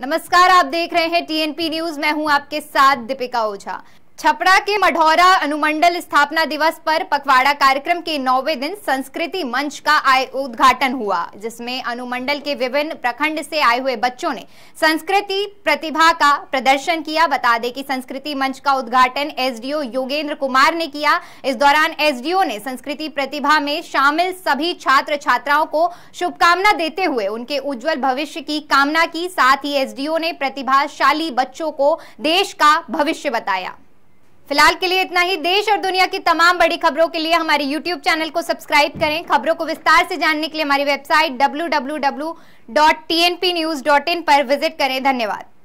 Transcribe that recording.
नमस्कार आप देख रहे हैं टीएनपी न्यूज मैं हूं आपके साथ दीपिका ओझा छपरा के मढौरा अनुमंडल स्थापना दिवस पर पखवाड़ा कार्यक्रम के नौवे दिन संस्कृति मंच का आय उद्घाटन हुआ जिसमें अनुमंडल के विभिन्न प्रखंड से आए हुए बच्चों ने संस्कृति प्रतिभा का प्रदर्शन किया बता दें कि संस्कृति मंच का उद्घाटन एसडीओ योगेंद्र कुमार ने किया इस दौरान एसडीओ ने संस्कृति प्रतिभा में शामिल सभी छात्र छात्राओं को शुभकामना देते हुए उनके उज्जवल भविष्य की कामना की साथ ही एस ने प्रतिभाशाली बच्चों को देश का भविष्य बताया फिलहाल के लिए इतना ही देश और दुनिया की तमाम बड़ी खबरों के लिए हमारे YouTube चैनल को सब्सक्राइब करें खबरों को विस्तार से जानने के लिए हमारी वेबसाइट डब्ल्यू पर विजिट करें धन्यवाद